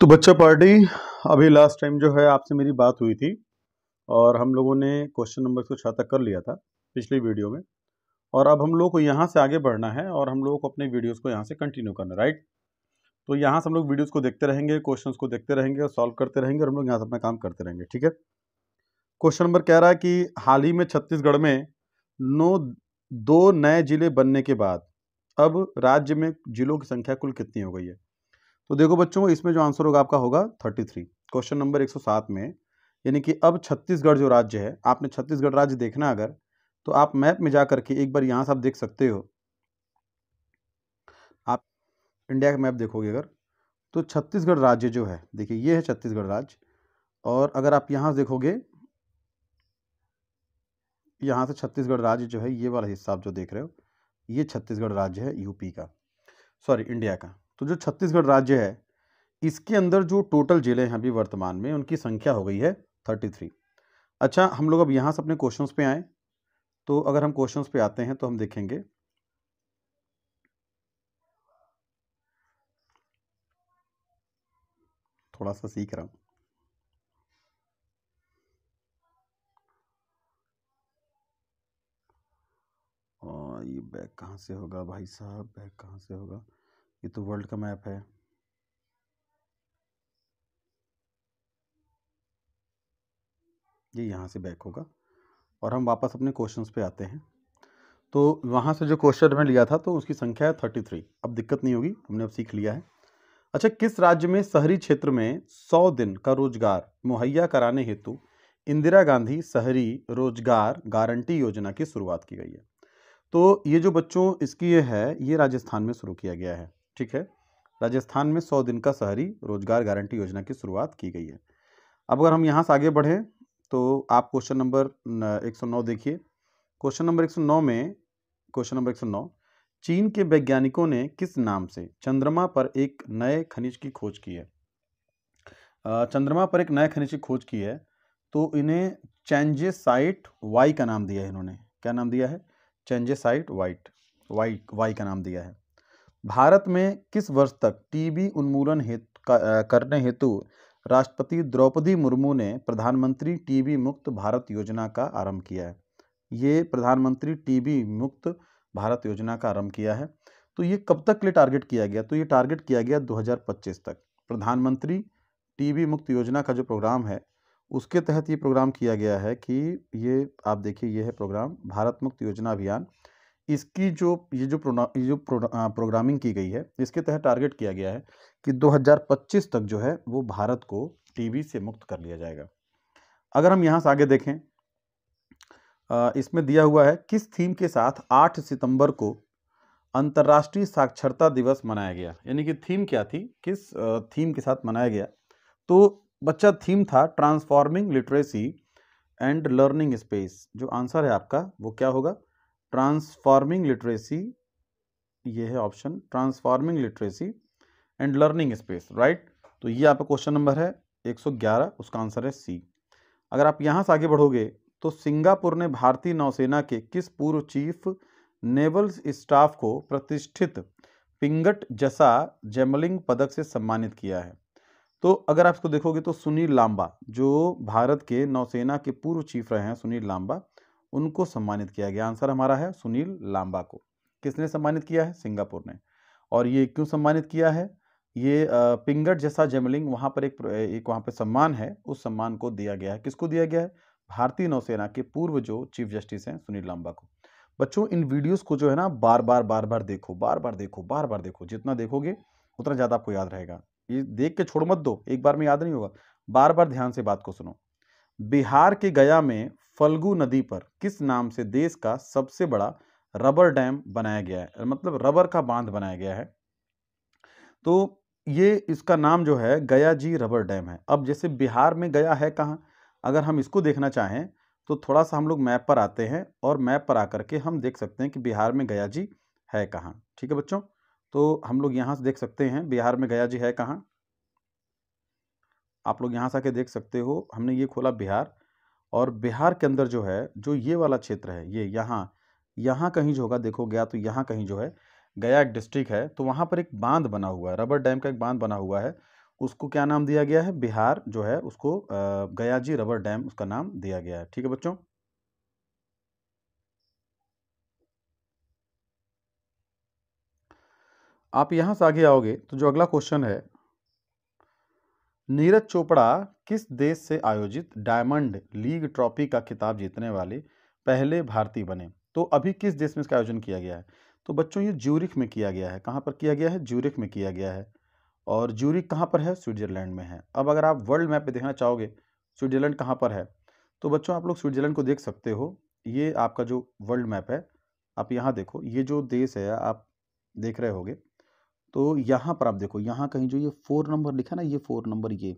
तो बच्चा पार्टी अभी लास्ट टाइम जो है आपसे मेरी बात हुई थी और हम लोगों ने क्वेश्चन नंबर को छा तक कर लिया था पिछली वीडियो में और अब हम लोग को यहाँ से आगे बढ़ना है और हम लोगों को अपने वीडियोस को यहाँ से कंटिन्यू करना राइट तो यहाँ से हम लोग वीडियोस को देखते रहेंगे क्वेश्चंस को देखते रहेंगे और सॉल्व करते रहेंगे और हम लोग यहाँ से अपना काम करते रहेंगे ठीक है क्वेश्चन नंबर कह रहा है कि हाल ही में छत्तीसगढ़ में नौ दो नए ज़िले बनने के बाद अब राज्य में ज़िलों की संख्या कुल कितनी हो गई है तो देखो बच्चों इसमें जो आंसर होगा आपका होगा थर्टी थ्री क्वेश्चन नंबर एक सौ सात में यानी कि अब छत्तीसगढ़ जो राज्य है आपने छत्तीसगढ़ राज्य देखना अगर तो आप मैप में जा करके एक बार यहाँ से आप देख सकते हो आप इंडिया का मैप देखोगे अगर तो छत्तीसगढ़ राज्य जो है देखिए ये है छत्तीसगढ़ राज्य और अगर आप यहाँ देखोगे यहाँ से छत्तीसगढ़ राज्य जो है ये वाला हिस्सा आप जो देख रहे हो ये छत्तीसगढ़ राज्य है यूपी का सॉरी इंडिया का तो जो छत्तीसगढ़ राज्य है इसके अंदर जो टोटल ज़िले हैं अभी वर्तमान में उनकी संख्या हो गई है थर्टी थ्री अच्छा हम लोग अब यहाँ से अपने क्वेश्चन पे आएँ तो अगर हम क्वेश्चन पे आते हैं तो हम देखेंगे थोड़ा सा सीख रहा हूँ हाँ, ये बैग कहाँ से होगा भाई साहब बैग कहाँ से होगा ये तो वर्ल्ड का मैप है ये यहाँ से बैक होगा और हम वापस अपने क्वेश्चंस पे आते हैं तो वहाँ से जो क्वेश्चन में लिया था तो उसकी संख्या है थर्टी थ्री अब दिक्कत नहीं होगी हमने अब सीख लिया है अच्छा किस राज्य में शहरी क्षेत्र में सौ दिन का रोजगार मुहैया कराने हेतु इंदिरा गांधी शहरी रोजगार गारंटी योजना की शुरुआत की गई है तो ये जो बच्चों इसकी ये है ये राजस्थान में शुरू किया गया है ठीक है राजस्थान में सौ दिन का शहरी रोजगार गारंटी योजना की शुरुआत की गई है अब अगर हम यहाँ से आगे बढ़ें तो आप क्वेश्चन नंबर 109 देखिए क्वेश्चन नंबर 109 में क्वेश्चन नंबर 109 चीन के वैज्ञानिकों ने किस नाम से चंद्रमा पर एक नए खनिज की खोज की है चंद्रमा पर एक नए खनिज की खोज की है तो इन्हें चेंजे साइट वाई का नाम दिया है इन्होंने क्या नाम दिया है चेंजे साइट वाइट वाई वाई का नाम दिया है भारत में किस वर्ष तक टीबी उन्मूलन हेतु करने हेतु राष्ट्रपति द्रौपदी मुर्मू ने प्रधानमंत्री टीबी मुक्त भारत योजना का आरंभ किया है ये प्रधानमंत्री टीबी मुक्त भारत योजना का आरंभ किया है तो ये कब तक के लिए टारगेट किया गया तो ये टारगेट किया गया 2025 तक प्रधानमंत्री टीबी मुक्त योजना का जो प्रोग्राम है उसके तहत ये प्रोग्राम किया गया है कि ये आप देखिए ये है प्रोग्राम भारत मुक्त योजना अभियान इसकी जो ये जो प्रोना ये जो प्रोग्रामिंग की गई है इसके तहत टारगेट किया गया है कि 2025 तक जो है वो भारत को टीबी से मुक्त कर लिया जाएगा अगर हम यहाँ से आगे देखें इसमें दिया हुआ है किस थीम के साथ 8 सितंबर को अंतर्राष्ट्रीय साक्षरता दिवस मनाया गया यानी कि थीम क्या थी किस थीम के साथ मनाया गया तो बच्चा थीम था transforming literacy and learning space जो आंसर है आपका वो क्या होगा ट्रांसफॉर्मिंग लिटरेसी ये है option transforming literacy and learning space right तो ये आपका क्वेश्चन नंबर है 111 उसका आंसर है सी अगर आप यहाँ से आगे बढ़ोगे तो सिंगापुर ने भारतीय नौसेना के किस पूर्व चीफ नेवल स्टाफ को प्रतिष्ठित पिंगट जसा जेमलिंग पदक से सम्मानित किया है तो अगर आप इसको देखोगे तो सुनील लांबा जो भारत के नौसेना के पूर्व चीफ रहे हैं सुनील लांबा उनको सम्मानित किया गया आंसर हमारा है सुनील लांबा को किसने सम्मानित किया है सिंगापुर ने और ये क्यों सम्मानित किया है ये पिंगट जैसा जेमलिंग वहाँ पर एक एक वहाँ पर सम्मान है उस सम्मान को दिया गया है किसको दिया गया है भारतीय नौसेना के पूर्व जो चीफ जस्टिस हैं सुनील लांबा को बच्चों इन वीडियोस को जो है ना बार बार बार बार देखो बार बार देखो बार बार देखो जितना देखोगे उतना ज़्यादा आपको याद रहेगा ये देख के छोड़ मत दो एक बार में याद नहीं होगा बार बार ध्यान से बात को सुनो बिहार के गया में फल्गु नदी पर किस नाम से देश का सबसे बड़ा रबर डैम बनाया गया है मतलब रबर का बांध बनाया गया है तो ये इसका नाम जो है गया जी रबर डैम है अब जैसे बिहार में गया है कहाँ अगर हम इसको देखना चाहें तो थोड़ा सा हम लोग मैप पर आते हैं और मैप पर आकर के हम देख सकते हैं कि बिहार में गया जी है कहाँ ठीक है बच्चों तो हम लोग यहाँ से देख सकते हैं बिहार में गया जी है कहाँ आप लोग यहाँ से आके देख सकते हो हमने ये खोला बिहार और बिहार के अंदर जो है जो ये वाला क्षेत्र है ये यहाँ यहाँ कहीं जो होगा देखो गया तो यहाँ कहीं जो है गया एक डिस्ट्रिक्ट है तो वहाँ पर एक बांध बना हुआ है रबर डैम का एक बांध बना हुआ है उसको क्या नाम दिया गया है बिहार जो है उसको गया जी रबर डैम उसका नाम दिया गया है ठीक है बच्चों आप यहाँ से आगे आओगे तो जो अगला क्वेश्चन है नीरज चोपड़ा किस देश से आयोजित डायमंड लीग ट्रॉफी का खिताब जीतने वाले पहले भारतीय बने तो अभी किस देश में इसका आयोजन किया गया है तो बच्चों ये ज्यूरिख में किया गया है कहाँ पर किया गया है ज्यूरिख में किया गया है और ज्यूरिख कहाँ पर है स्विट्जरलैंड में है अब अगर आप वर्ल्ड मैप पे देखना चाहोगे स्विट्जरलैंड कहाँ पर है तो बच्चों आप लोग स्विट्जरलैंड को देख सकते हो ये आपका जो वर्ल्ड मैप है आप यहाँ देखो ये जो देश है आप देख रहे होगे तो यहाँ पर आप देखो यहाँ कहीं जो ये फोर नंबर लिखा ना ये फोर नंबर ये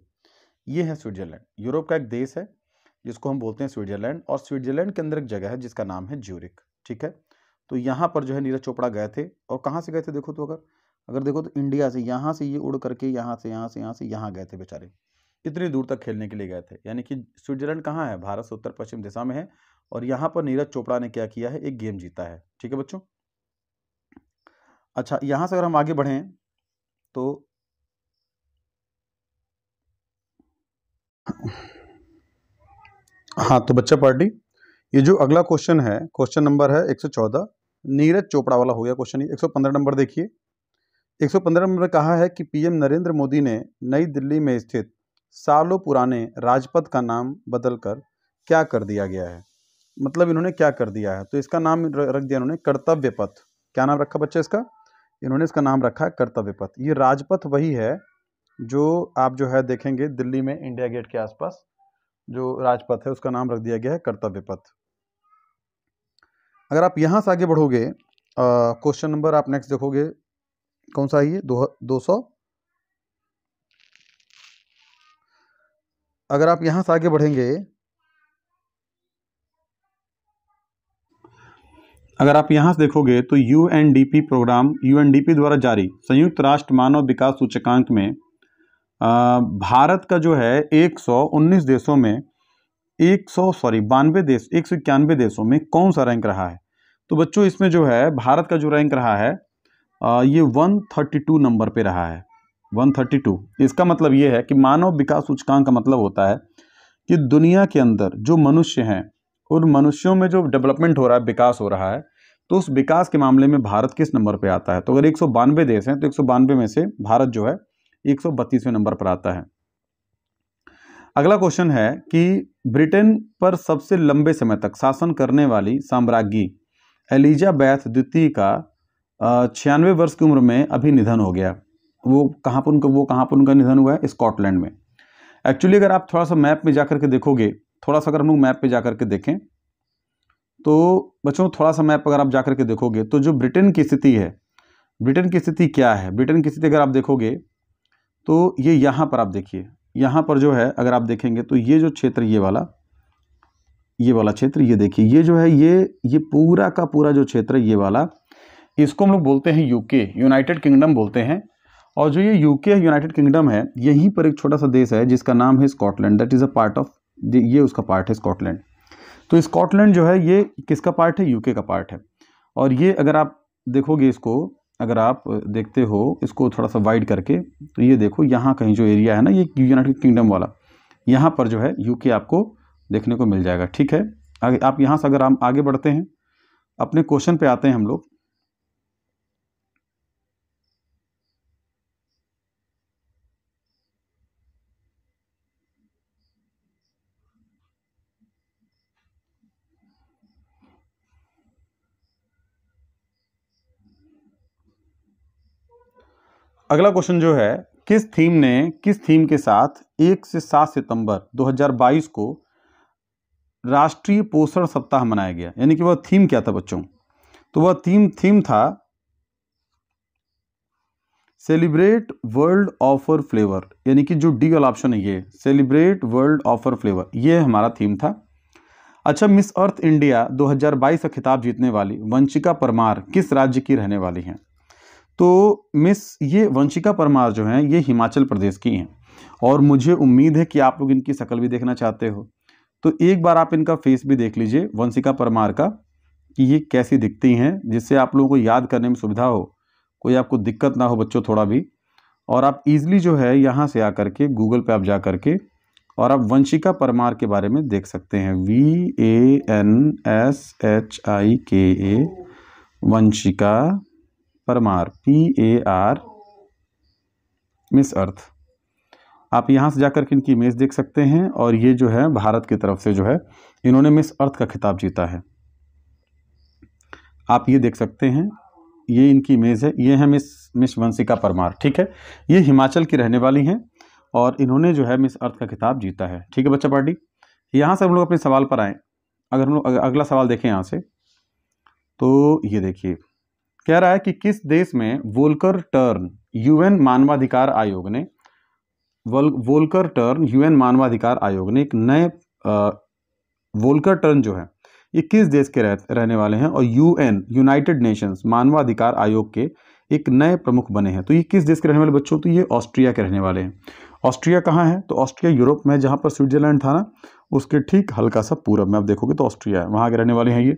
ये है स्विट्जरलैंड यूरोप का एक देश है जिसको हम बोलते हैं स्विट्जरलैंड और स्विट्जरलैंड के अंदर एक जगह है जिसका नाम है ज्यूरिक ठीक है तो यहाँ पर जो है नीरज चोपड़ा गए थे और कहाँ से गए थे देखो तो अगर अगर देखो तो इंडिया से यहाँ से ये उड़ करके यहाँ से यहाँ से यहाँ से यहाँ गए थे बेचारे इतनी दूर तक खेलने के लिए गए थे यानी कि स्विट्जरलैंड कहाँ है भारत से उत्तर पश्चिम दिशा में है और यहाँ पर नीरज चोपड़ा ने क्या किया है एक गेम जीता है ठीक है बच्चों अच्छा यहाँ से अगर हम आगे बढ़ें तो हाँ तो बच्चा पार्टी ये जो अगला क्वेश्चन है क्वेश्चन नंबर है 114 नीरज चोपड़ा वाला हो गया क्वेश्चन 115 नंबर देखिए 115 नंबर कहा है कि पीएम नरेंद्र मोदी ने नई दिल्ली में स्थित सालों पुराने राजपथ का नाम बदलकर क्या कर दिया गया है मतलब इन्होंने क्या कर दिया है तो इसका नाम रख दिया इन्होंने कर्तव्य पथ क्या नाम रखा बच्चा इसका इन्होंने इसका नाम रखा है कर्तव्य पथ ये राजपथ वही है जो आप जो है देखेंगे दिल्ली में इंडिया गेट के आसपास जो राजपथ है उसका नाम रख दिया गया है कर्तव्य पथ अगर आप यहाँ से आगे बढ़ोगे क्वेश्चन नंबर आप नेक्स्ट देखोगे कौन सा ये दो, दो सौ अगर आप यहाँ से आगे बढ़ेंगे अगर आप यहाँ से देखोगे तो यू प्रोग्राम यू द्वारा जारी संयुक्त राष्ट्र मानव विकास सूचकांक में भारत का जो है 119 देशों में 100 सॉरी बानवे देश एक सौ इक्यानवे देशों में कौन सा रैंक रहा है तो बच्चों इसमें जो है भारत का जो रैंक रहा है ये 132 नंबर पे रहा है 132 इसका मतलब ये है कि मानव विकास सूचकांक का मतलब होता है कि दुनिया के अंदर जो मनुष्य हैं उन मनुष्यों में जो डेवलपमेंट हो रहा है विकास हो रहा है तो उस विकास के मामले में भारत किस नंबर पर आता है तो अगर एक देश हैं तो एक में से भारत जो है एक नंबर पर आता है अगला क्वेश्चन है कि ब्रिटेन पर सबसे लंबे समय तक शासन करने वाली साम्राज्ञी एलिजाबैथ द्वितीय का छियानवे वर्ष की उम्र में अभी निधन हो गया वो कहाँ पर उनका वो कहाँ पर उनका निधन हुआ है स्कॉटलैंड में एक्चुअली अगर आप थोड़ा सा मैप में जा के देखोगे थोड़ा सा अगर हम लोग मैप पे जा के देखें तो बच्चों थोड़ा सा मैप अगर आप जा के देखोगे तो जो ब्रिटेन की स्थिति है ब्रिटेन की स्थिति क्या है ब्रिटेन की स्थिति अगर आप देखोगे तो ये यहाँ पर आप देखिए यहाँ पर जो है अगर आप देखेंगे तो ये जो क्षेत्र ये वाला ये वाला क्षेत्र ये देखिए ये जो है ये ये पूरा का पूरा जो क्षेत्र ये वाला इसको हम लोग बोलते हैं यूके यूनाइटेड किंगडम बोलते हैं और जो ये यूके यूनाइटेड किंगडम है यहीं पर एक छोटा सा देश है जिसका नाम है Scotland that is a part of ये उसका पार्ट है स्कॉटलैंड तो स्कॉटलैंड जो है ये किसका पार्ट है यूके का पार्ट है और ये अगर आप देखोगे इसको अगर आप देखते हो इसको थोड़ा सा वाइड करके तो ये देखो यहाँ कहीं जो एरिया है ना ये यूनाइटेड किंगडम वाला यहाँ पर जो है यूके आपको देखने को मिल जाएगा ठीक है आप यहाँ से अगर हम आगे बढ़ते हैं अपने क्वेश्चन पे आते हैं हम लोग अगला क्वेश्चन जो है किस थीम ने किस थीम के साथ एक से सात सितंबर 2022 को राष्ट्रीय पोषण सप्ताह मनाया गया यानी कि वह थीम क्या था बच्चों तो वह थीम थीम था सेलिब्रेट वर्ल्ड ऑफर फ्लेवर यानी कि जो डी वाला ऑप्शन है ये सेलिब्रेट वर्ल्ड ऑफर फ्लेवर ये हमारा थीम था अच्छा मिस अर्थ इंडिया 2022 का खिताब जीतने वाली वंशिका परमार किस राज्य की रहने वाली हैं तो मिस ये वंशिका परमार जो हैं ये हिमाचल प्रदेश की हैं और मुझे उम्मीद है कि आप लोग इनकी शक्ल भी देखना चाहते हो तो एक बार आप इनका फेस भी देख लीजिए वंशिका परमार का कि ये कैसी दिखती हैं जिससे आप लोगों को याद करने में सुविधा हो कोई आपको दिक्कत ना हो बच्चों थोड़ा भी और आप इजीली जो है यहाँ से आकर के गूगल पे आप जा कर के और आप वंशिका परमार के बारे में देख सकते हैं V A N S H I K A Vanshika Parmar P A R Miss Earth आप यहाँ से जाकर के इनकी इमेज देख सकते हैं और ये जो है भारत की तरफ से जो है इन्होंने मिस अर्थ का खिताब जीता है आप ये देख सकते हैं ये इनकी इमेज है ये है मिस मिस वंशिका परमार ठीक है ये हिमाचल की रहने वाली हैं और इन्होंने जो है मिस अर्थ का खिताब जीता है ठीक है बच्चा पार्टी यहाँ से हम लोग अपने सवाल पर आएँ अगर हम लोग अगला सवाल देखें यहाँ से तो ये देखिए कह रहा है कि किस देश में वोल्कर टर्न यूएन मानवाधिकार आयोग ने वोल्कर टर्न यूएन मानवाधिकार आयोग ने एक नए वोल्कर टर्न जो है ये किस देश के रह, रहने वाले हैं और यूएन यूनाइटेड नेशंस मानवाधिकार आयोग के एक नए प्रमुख बने हैं तो ये किस देश के रहने वाले बच्चों तो ये ऑस्ट्रिया के रहने वाले हैं ऑस्ट्रिया कहाँ है तो ऑस्ट्रिया यूरोप में जहाँ पर स्विट्जरलैंड था ना उसके ठीक हल्का सा पूरब में आप देखोगे तो ऑस्ट्रिया है वहाँ के रहने वाले हैं ये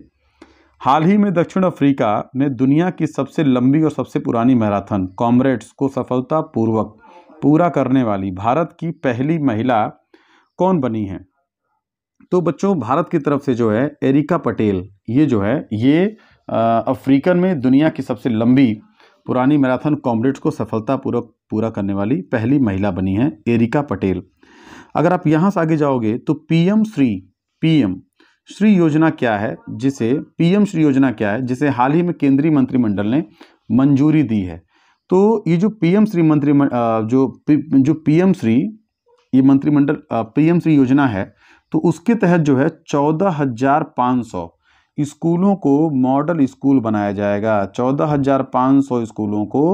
हाल ही में दक्षिण अफ्रीका ने दुनिया की सबसे लंबी और सबसे पुरानी मैराथन कॉमरेड्स को सफलतापूर्वक पूरा करने वाली भारत की पहली महिला कौन बनी है तो बच्चों भारत की तरफ से जो है एरिका पटेल ये जो है ये अफ्रीकन में दुनिया की सबसे लंबी पुरानी मैराथन कॉमरेड्स को सफलतापूर्वक पूरा करने वाली पहली महिला बनी है एरिका पटेल अगर आप यहाँ से आगे जाओगे तो पीएम श्री पीएम श्री योजना क्या है जिसे पीएम श्री योजना क्या है जिसे हाल ही में केंद्रीय मंत्रिमंडल ने मंजूरी दी है तो ये जो पीएम श्री मंत्री जो पी, जो पीएम श्री ये मंत्रिमंडल पीएम श्री योजना है तो उसके तहत जो है चौदह हज़ार पाँच सौ स्कूलों को मॉडल स्कूल बनाया जाएगा चौदह हज़ार पाँच सौ स्कूलों को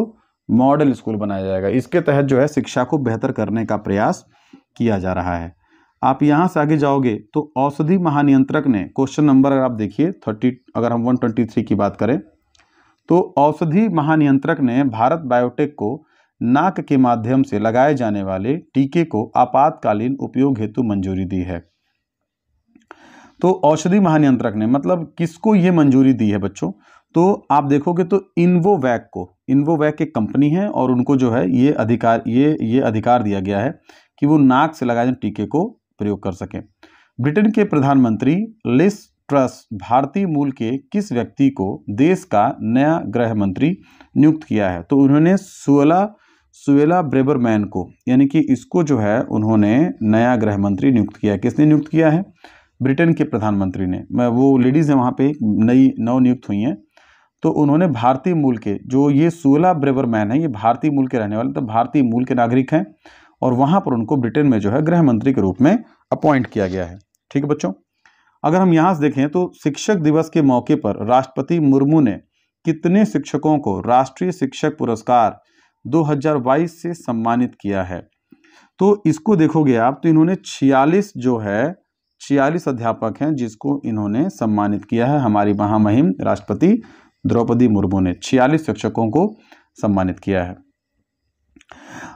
मॉडल स्कूल बनाया जाएगा इसके तहत जो है शिक्षा को बेहतर करने का प्रयास किया जा रहा है आप यहाँ से आगे जाओगे तो औषधि महानियंत्रक ने क्वेश्चन नंबर अगर आप देखिए थर्टी अगर हम 123 की बात करें तो औषधि महानियंत्रक ने भारत बायोटेक को नाक के माध्यम से लगाए जाने वाले टीके को आपातकालीन उपयोग हेतु मंजूरी दी है तो औषधि महानियंत्रक ने मतलब किसको ये मंजूरी दी है बच्चों तो आप देखोगे तो इन्वोवैक को इन्वोवैक एक कंपनी है और उनको जो है ये अधिकार ये ये अधिकार दिया गया है कि वो नाक से लगाए जाने टीके को प्रयोग कर सकें ब्रिटेन के प्रधानमंत्री लिस ट्रस भारतीय मूल के किस व्यक्ति को देश का नया गृह मंत्री नियुक्त किया है तो उन्होंने सोलह सुवेला ब्रेबरमैन को यानी कि इसको जो है उन्होंने नया गृह मंत्री नियुक्त किया किसने नियुक्त किया है ब्रिटेन के प्रधानमंत्री ने मैं वो लेडीज़ हैं वहाँ पे नई नव नियुक्त हुई हैं तो उन्होंने भारतीय मूल के जो ये सोलह ब्रेबरमैन है ये भारतीय मूल के रहने वाले तो भारतीय मूल के नागरिक हैं और वहां पर उनको ब्रिटेन में जो है गृह मंत्री के रूप में अपॉइंट किया गया है ठीक है बच्चों अगर हम यहाँ से देखें तो शिक्षक दिवस के मौके पर राष्ट्रपति मुर्मू ने कितने शिक्षकों को राष्ट्रीय शिक्षक पुरस्कार 2022 से सम्मानित किया है तो इसको देखोगे आप तो इन्होंने छियालीस जो है छियालीस अध्यापक हैं जिसको इन्होंने सम्मानित किया है हमारी महामहिम राष्ट्रपति द्रौपदी मुर्मू ने छियालीस शिक्षकों को सम्मानित किया है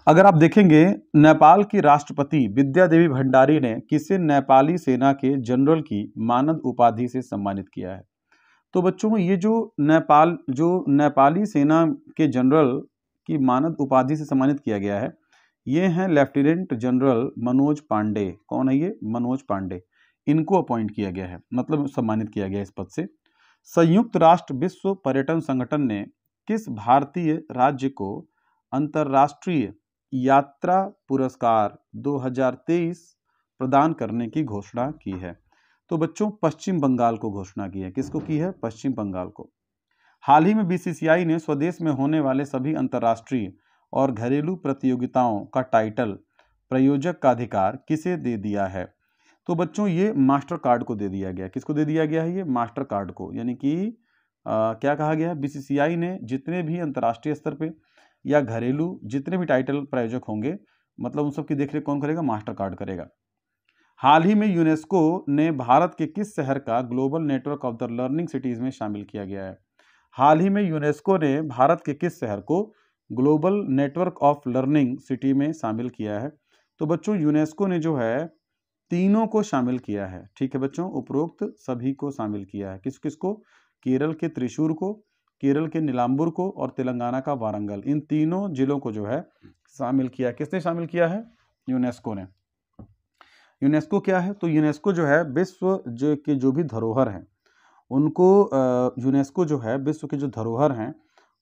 अगर आप देखेंगे नेपाल की राष्ट्रपति विद्या देवी भंडारी ने किसे नेपाली सेना के जनरल की मानद उपाधि से सम्मानित किया है तो बच्चों ये जो नेपाल जो नेपाली सेना के जनरल की मानद उपाधि से सम्मानित किया गया है ये हैं लेफ्टिनेंट जनरल मनोज पांडे कौन है ये मनोज पांडे इनको अपॉइंट किया गया है मतलब सम्मानित किया गया इस पद से संयुक्त राष्ट्र विश्व पर्यटन संगठन ने किस भारतीय राज्य को अंतर्राष्ट्रीय यात्रा पुरस्कार 2023 प्रदान करने की घोषणा की है तो बच्चों पश्चिम बंगाल को घोषणा की है किसको की है पश्चिम बंगाल को हाल ही में बीसीसीआई ने स्वदेश में होने वाले सभी अंतर्राष्ट्रीय और घरेलू प्रतियोगिताओं का टाइटल प्रयोजक का अधिकार किसे दे दिया है तो बच्चों ये मास्टर कार्ड को दे दिया गया किसको दे दिया गया है ये मास्टर कार्ड को यानी कि क्या कहा गया है बीसीसीआई ने जितने भी अंतर्राष्ट्रीय स्तर पर या घरेलू जितने भी टाइटल प्रायोजक होंगे मतलब उन सब की देखरेख कौन करेगा मास्टर कार्ड करेगा हाल ही में यूनेस्को ने भारत के किस शहर का global network of the learning cities में शामिल किया गया है हाल ही में यूनेस्को ने भारत के किस शहर को global network of learning city में शामिल किया है तो बच्चों यूनेस्को ने जो है तीनों को शामिल किया है ठीक है बच्चों उपरोक्त सभी को शामिल किया है किस किस को केरल के त्रिशूर को केरल के नीलाम्बुर को और तेलंगाना का वारंगल इन तीनों जिलों को जो है शामिल किया किसने शामिल किया है यूनेस्को ने यूनेस्को क्या है तो यूनेस्को जो है विश्व जो के जो भी धरोहर हैं उनको यूनेस्को जो है विश्व के जो धरोहर हैं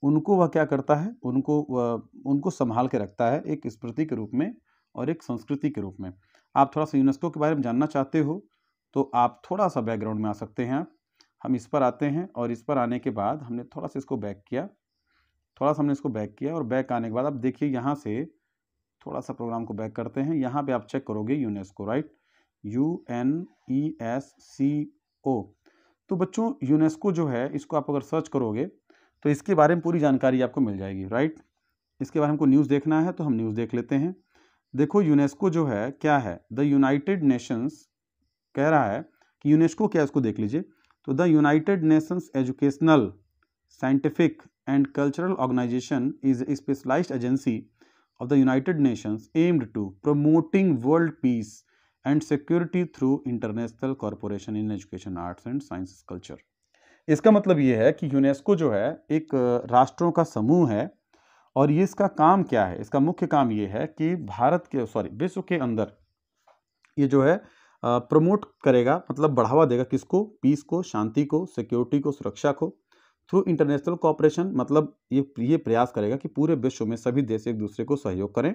उनको वह क्या करता है उनको उनको संभाल के रखता है एक स्मृति के रूप में और एक संस्कृति के रूप में आप थोड़ा सा यूनेस्को के बारे में जानना चाहते हो तो आप थोड़ा सा बैकग्राउंड में आ सकते हैं आप हम इस पर आते हैं और इस पर आने के बाद हमने थोड़ा सा इसको बैक किया थोड़ा सा हमने इसको बैक किया और बैक आने के बाद आप देखिए यहाँ से थोड़ा सा प्रोग्राम को बैक करते हैं यहाँ पे आप चेक करोगे UNESCO right U N E S C O तो बच्चों यूनेस्को जो है इसको आप अगर सर्च करोगे तो इसके बारे में पूरी जानकारी आपको मिल जाएगी राइट इसके बारे में हमको न्यूज़ देखना है तो हम न्यूज़ देख लेते हैं देखो यूनेस्को जो है क्या है द यूनाइटेड नेशंस कह रहा है कि यूनेस्को क्या है इसको देख लीजिए तो the United Nations Educational Scientific and Cultural Organisation is a specialise agency of the United Nations aimed to promoting world peace and security through international corporation in education arts and science culture इसका मतलब ये है कि UNESCO जो है एक राष्ट्रों का समूह है और ये इसका काम क्या है इसका मुख्य काम ये है कि भारत के सॉरी विश्व के अंदर ये जो है प्रमोट करेगा मतलब बढ़ावा देगा किसको पीस को शांति को सिक्योरिटी को सुरक्षा को थ्रू इंटरनेशनल कॉपरेशन मतलब ये ये प्रयास करेगा कि पूरे विश्व में सभी देश एक दूसरे को सहयोग करें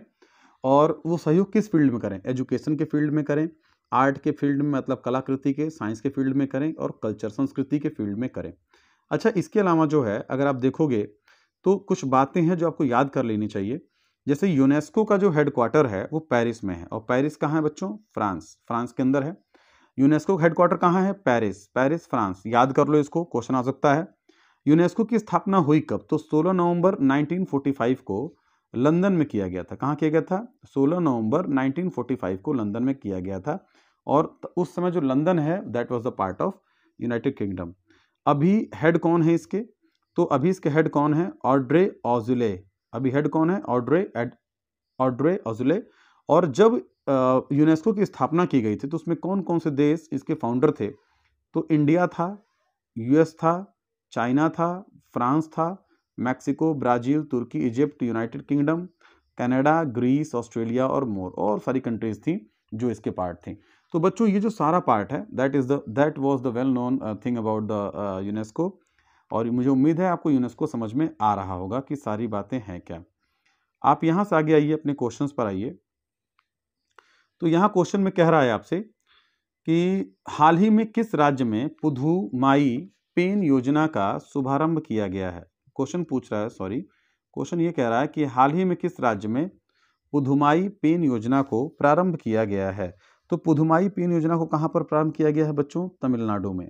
और वो सहयोग किस फील्ड में करें एजुकेशन के फील्ड में करें आर्ट के फील्ड में मतलब कलाकृति के साइंस के फील्ड में करें और कल्चर संस्कृति के फील्ड में करें अच्छा इसके अलावा जो है अगर आप देखोगे तो कुछ बातें हैं जो आपको याद कर लेनी चाहिए जैसे यूनेस्को का जो हेडक्वार्टर है वो पेरिस में है और पेरिस कहाँ है बच्चों फ्रांस फ्रांस के अंदर है यूनेस्को का हेडक्वार्टर कहाँ है पेरिस पेरिस फ्रांस याद कर लो इसको क्वेश्चन आ सकता है यूनेस्को की स्थापना हुई कब तो 16 नवंबर 1945 को लंदन में किया गया था कहाँ किया गया था 16 नवंबर 1945 को लंदन में किया गया था और उस समय जो लंदन है that was the part of United Kingdom अभी हेड कौन है इसके तो अभी इसके हेड कौन है ऑड्रे ऑजुले अभी हेड कौन है ऑड्रे एड ऑड्रे ऑजुले और जब यूनेस्को की स्थापना की गई थी तो उसमें कौन कौन से देश इसके फाउंडर थे तो इंडिया था यूएस था चाइना था फ्रांस था मैक्सिको ब्राज़ील तुर्की Egypt United Kingdom Canada Greece Australia और मोर और सारी कंट्रीज थी जो इसके पार्ट थी तो बच्चों ये जो सारा पार्ट है that is the that was the well known thing about the UNESCO और मुझे उम्मीद है आपको यूनेस्को समझ में आ रहा होगा कि सारी बातें हैं क्या आप यहाँ से आगे आइए अपने क्वेश्चंस पर आइए तो यहाँ क्वेश्चन में कह रहा है आपसे कि हाल ही में किस राज्य में पुधुमाई पेन योजना का शुभारंभ किया गया है क्वेश्चन पूछ रहा है सॉरी क्वेश्चन ये कह रहा है कि हाल ही में किस राज्य में पुधुमाई पेन योजना को प्रारंभ किया गया है तो पुधुमाई पेन योजना को कहाँ पर प्रारंभ किया गया है बच्चों तमिलनाडु में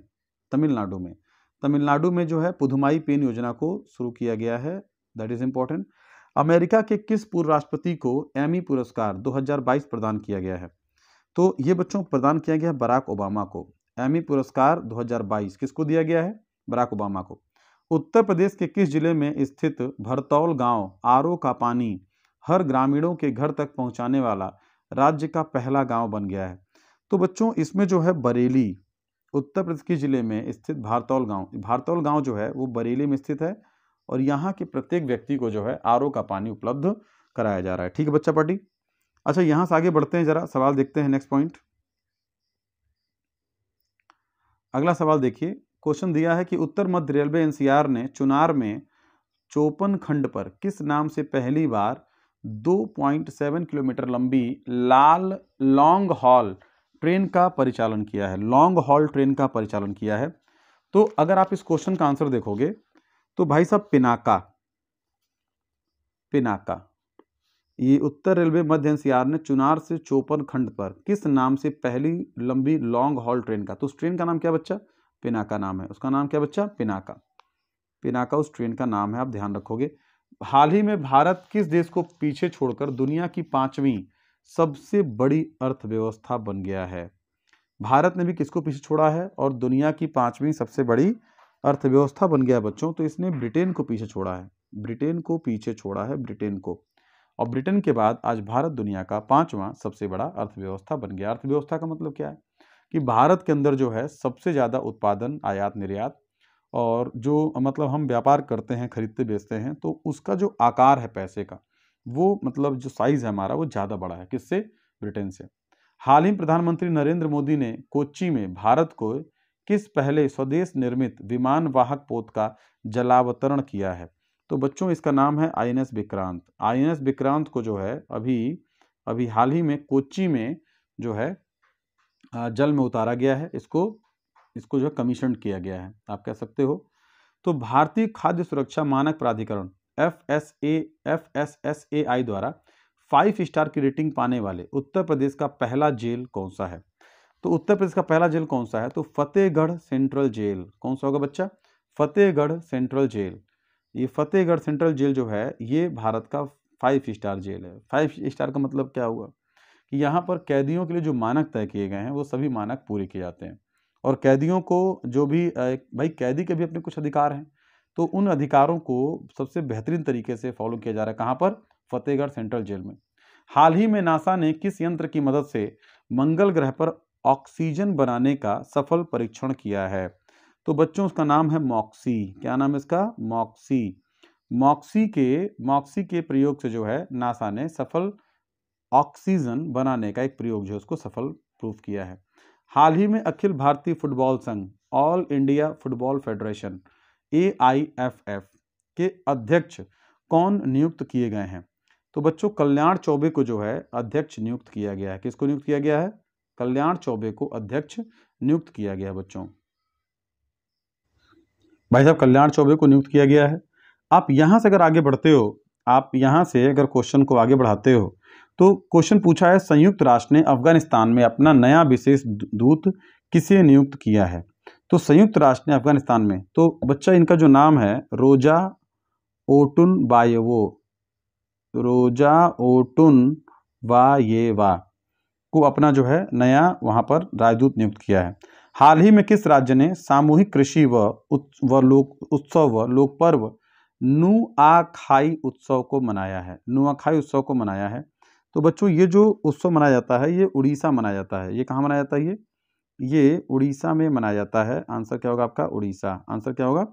तमिलनाडु में तमिलनाडु में जो है पुधुमाई पेन योजना को शुरू किया गया है दैट इज इम्पोर्टेंट अमेरिका के किस पूर्व राष्ट्रपति को एमी पुरस्कार 2022 प्रदान किया गया है तो ये बच्चों प्रदान किया गया बराक ओबामा को एमी पुरस्कार 2022 किसको दिया गया है बराक ओबामा को उत्तर प्रदेश के किस जिले में स्थित भरतौल गांव आरओ का पानी हर ग्रामीणों के घर तक पहुंचाने वाला राज्य का पहला गांव बन गया है तो बच्चों इसमें जो है बरेली उत्तर प्रदेश के ज़िले में स्थित भारतौल गांव भारतौल गांव जो है वो बरेली में स्थित है और यहाँ के प्रत्येक व्यक्ति को जो है आर का पानी उपलब्ध कराया जा रहा है ठीक है बच्चा पार्टी अच्छा यहाँ से आगे बढ़ते हैं ज़रा सवाल देखते हैं नेक्स्ट पॉइंट अगला सवाल देखिए क्वेश्चन दिया है कि उत्तर मध्य रेलवे एनसीआर ने चुनार में चौपन खंड पर किस नाम से पहली बार 2.7 किलोमीटर लंबी लाल लॉन्ग हॉल ट्रेन का परिचालन किया है लॉन्ग हॉल ट्रेन का परिचालन किया है तो अगर आप इस क्वेश्चन का आंसर देखोगे तो भाई साहब पिनाका पिनाका ये उत्तर रेलवे मध्य एनसीआर ने चुनार से चोपन खंड पर किस नाम से पहली लंबी लॉन्ग हॉल ट्रेन का तो उस ट्रेन का नाम क्या बच्चा पिनाका नाम है उसका नाम क्या बच्चा पिनाका पिनाका उस ट्रेन का नाम है आप ध्यान रखोगे हाल ही में भारत किस देश को पीछे छोड़कर दुनिया की पांचवी सबसे बड़ी अर्थव्यवस्था बन गया है भारत ने भी किसको पीछे छोड़ा है और दुनिया की पाँचवीं सबसे बड़ी अर्थव्यवस्था बन गया बच्चों तो इसने ब्रिटेन को पीछे छोड़ा है ब्रिटेन को पीछे छोड़ा है ब्रिटेन को और ब्रिटेन के बाद आज भारत दुनिया का पांचवा सबसे बड़ा अर्थव्यवस्था बन गया अर्थव्यवस्था का मतलब क्या है कि भारत के अंदर जो है सबसे ज़्यादा उत्पादन आयात निर्यात और जो मतलब हम व्यापार करते हैं खरीदते बेचते हैं तो उसका जो आकार है पैसे का वो मतलब जो साइज़ है हमारा वो ज़्यादा बड़ा है किससे ब्रिटेन से हाल ही प्रधानमंत्री नरेंद्र मोदी ने कोची में भारत को किस पहले स्वदेश निर्मित विमान वाहक पोत का जलावतरण किया है तो बच्चों इसका नाम है आई विक्रांत आई विक्रांत को जो है अभी अभी हाल ही में कोची में जो है जल में उतारा गया है इसको इसको जो है कमीशन किया गया है आप कह सकते हो तो भारतीय खाद्य सुरक्षा मानक प्राधिकरण F S A F S S A I द्वारा फाइव स्टार की रेटिंग पाने वाले उत्तर प्रदेश का पहला जेल कौन सा है तो उत्तर प्रदेश का पहला जेल कौन सा है तो फतेहगढ़ सेंट्रल जेल कौन सा होगा बच्चा फतेहगढ़ सेंट्रल जेल ये फतेहगढ़ सेंट्रल जेल जो है ये भारत का फाइव स्टार जेल है फाइव स्टार का मतलब क्या हुआ कि यहाँ पर कैदियों के लिए जो मानक तय किए गए हैं वो सभी मानक पूरे किए जाते हैं और कैदियों को जो भी भाई कैदी के भी अपने कुछ अधिकार हैं तो उन अधिकारों को सबसे बेहतरीन तरीके से फॉलो किया जा रहा है कहाँ पर फतेहगढ़ सेंट्रल जेल में हाल ही में नासा ने किस यंत्र की मदद से मंगल ग्रह पर ऑक्सीजन बनाने का सफल परीक्षण किया है तो बच्चों उसका नाम है मॉक्सी क्या नाम है इसका मॉक्सी मॉक्सी के मॉक्सी के प्रयोग से जो है नासा ने सफल ऑक्सीजन बनाने का एक प्रयोग जो है उसको सफल प्रूफ किया है हाल ही में अखिल भारतीय फुटबॉल संघ All India Football Federation AIFF के अध्यक्ष कौन नियुक्त किए गए हैं तो बच्चों कल्याण चौबे को जो है अध्यक्ष नियुक्त किया गया है किसको नियुक्त किया गया है कल्याण चौबे को अध्यक्ष नियुक्त किया गया है बच्चों भाई साहब कल्याण चौबे को नियुक्त किया गया है आप यहां से अगर आगे बढ़ते हो आप यहाँ से अगर क्वेश्चन को आगे बढ़ाते हो तो क्वेश्चन पूछा है संयुक्त राष्ट्र ने अफगानिस्तान में अपना नया विशेष दूत किसे नियुक्त किया है तो संयुक्त राष्ट्र ने अफगानिस्तान में तो बच्चा इनका जो नाम है रोजा ओटुन बायेवो रोजा ओटुन वायेवा को अपना जो है नया वहाँ पर राजदूत नियुक्त किया है हाल ही में किस राज्य ने सामूहिक कृषि व व लोक उत्सव व लोक पर्व नुआखाई उत्सव को मनाया है नुआखाई उत्सव को मनाया है तो बच्चों ये जो उत्सव मनाया जाता है ये उड़ीसा मनाया जाता है ये कहाँ मनाया जाता है ये ये उड़ीसा में मनाया जाता है आंसर क्या होगा आपका उड़ीसा आंसर क्या होगा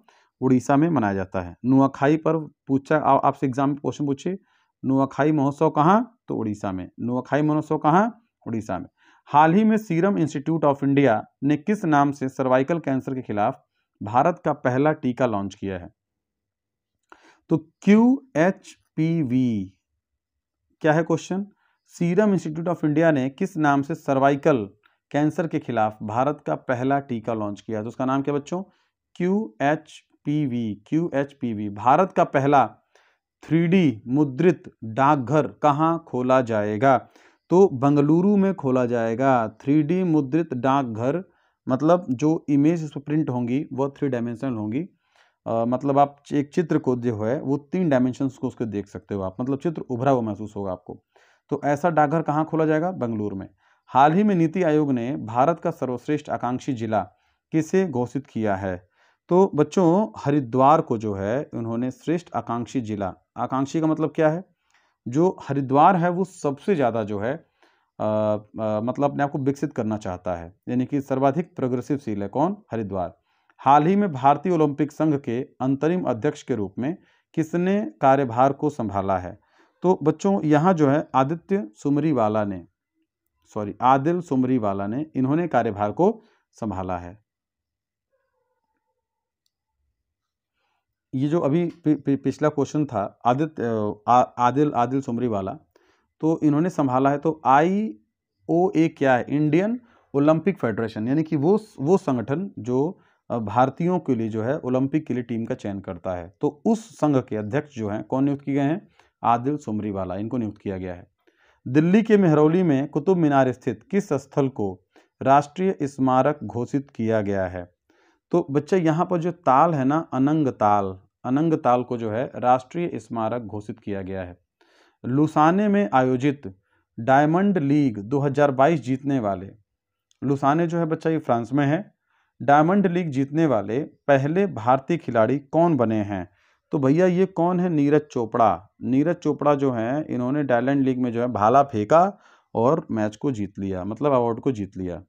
उड़ीसा में मनाया जाता है नुआखाई पर पूछा आपसे एग्जाम क्वेश्चन पूछे नुआखाई महोत्सव कहाँ तो उड़ीसा में नुआखाई महोत्सव कहाँ उड़ीसा में हाल ही में सीरम इंस्टीट्यूट ऑफ इंडिया ने किस नाम से सर्वाइकल कैंसर के खिलाफ भारत का पहला टीका लॉन्च किया है तो क्यू एच पी वी क्या है question Serum Institute of India ने किस नाम से सर्वाइकल कैंसर के खिलाफ भारत का पहला टीका लॉन्च किया तो उसका नाम क्या बच्चों Q H P V Q H P V Bharat का पहला थ्री मुद्रित डाकघर कहाँ खोला जाएगा तो बंगलुरु में खोला जाएगा थ्री मुद्रित डाकघर मतलब जो इमेज इस पर प्रिंट होंगी वह थ्री डायमेंशनल होंगी आ, मतलब आप एक चित्र को जो है वो तीन डायमेंशन को उसके देख सकते हो आप मतलब चित्र उभरा हुआ महसूस होगा आपको तो ऐसा डाकघर कहाँ खोला जाएगा बंगलुरु में हाल ही में नीति आयोग ने भारत का सर्वश्रेष्ठ आकांक्षी जिला किसे घोषित किया है तो बच्चों हरिद्वार को जो है उन्होंने श्रेष्ठ आकांक्षी जिला आकांक्षी का मतलब क्या है जो हरिद्वार है वो सबसे ज़्यादा जो है आ, आ, मतलब अपने आप को विकसित करना चाहता है यानी कि सर्वाधिक प्रोग्रेसिव सील है कौन हरिद्वार हाल ही में भारतीय ओलंपिक संघ के अंतरिम अध्यक्ष के रूप में किसने कार्यभार को संभाला है तो बच्चों यहाँ जो है आदित्य सुमरीवाला ने सॉरी आदिल सुमरी वाला ने इन्होंने कार्यभार को संभाला है ये जो अभी पि, पि, पिछला क्वेश्चन था आदित्य आदिल आदिल सुमरी वाला तो इन्होंने संभाला है तो आई ओ ए क्या है इंडियन ओलंपिक फेडरेशन यानी कि वो वो संगठन जो भारतीयों के लिए जो है ओलंपिक के लिए टीम का चयन करता है तो उस संघ के अध्यक्ष जो हैं कौन नियुक्त किए गए हैं आदिल सुमरी वाला इनको नियुक्त किया गया है दिल्ली के मेहरौली में कुतुब मीनार स्थित किस स्थल को राष्ट्रीय स्मारक घोषित किया गया है तो बच्चा यहाँ पर जो ताल है ना अनंग ताल अनंग ताल को जो है राष्ट्रीय स्मारक घोषित किया गया है लुसाने में आयोजित डायमंड लीग 2022 जीतने वाले लुसाने जो है बच्चा ये फ्रांस में है डायमंड लीग जीतने वाले पहले भारतीय खिलाड़ी कौन बने हैं तो भैया ये कौन है नीरज चोपड़ा नीरज चोपड़ा जो है इन्होंने डायलैंड लीग में जो है भाला फेंका और मैच को जीत लिया मतलब अवार्ड को जीत लिया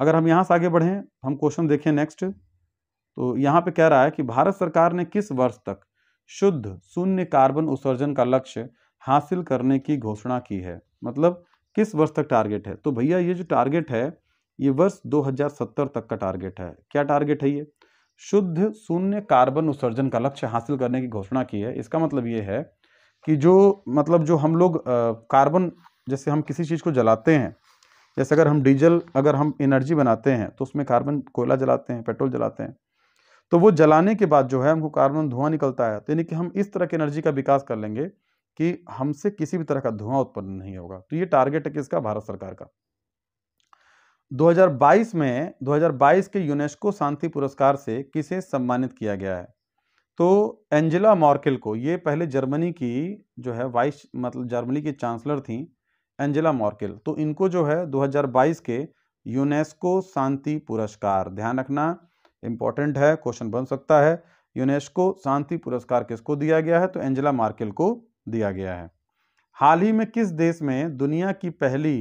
अगर हम यहाँ से आगे बढ़ें हम क्वेश्चन देखें नेक्स्ट तो यहाँ पे कह रहा है कि भारत सरकार ने किस वर्ष तक शुद्ध शून्य कार्बन उत्सर्जन का लक्ष्य हासिल करने की घोषणा की है मतलब किस वर्ष तक टारगेट है तो भैया ये जो टारगेट है ये वर्ष 2070 तक का टारगेट है क्या टारगेट है ये शुद्ध शून्य कार्बन उत्सर्जन का लक्ष्य हासिल करने की घोषणा की है इसका मतलब ये है कि जो मतलब जो हम लोग कार्बन जैसे हम किसी चीज़ को जलाते हैं जैसे अगर हम डीजल अगर हम एनर्जी बनाते हैं तो उसमें कार्बन कोयला जलाते हैं पेट्रोल जलाते हैं तो वो जलाने के बाद जो है हमको कार्बन धुआं निकलता है तो यानी कि हम इस तरह की एनर्जी का विकास कर लेंगे कि हमसे किसी भी तरह का धुआं उत्पन्न नहीं होगा तो ये टारगेट है किसका भारत सरकार का 2022 में 2022 के यूनेस्को शांति पुरस्कार से किसे सम्मानित किया गया है तो एंजेला मॉर्केल को ये पहले जर्मनी की जो है वाइस मतलब जर्मनी की चांसलर थी एंजेला मॉर्केल तो इनको जो है 2022 के यूनेस्को शांति पुरस्कार ध्यान रखना इम्पॉर्टेंट है क्वेश्चन बन सकता है यूनेस्को शांति पुरस्कार किसको दिया गया है तो एंजेला मार्केल को दिया गया है हाल ही में किस देश में दुनिया की पहली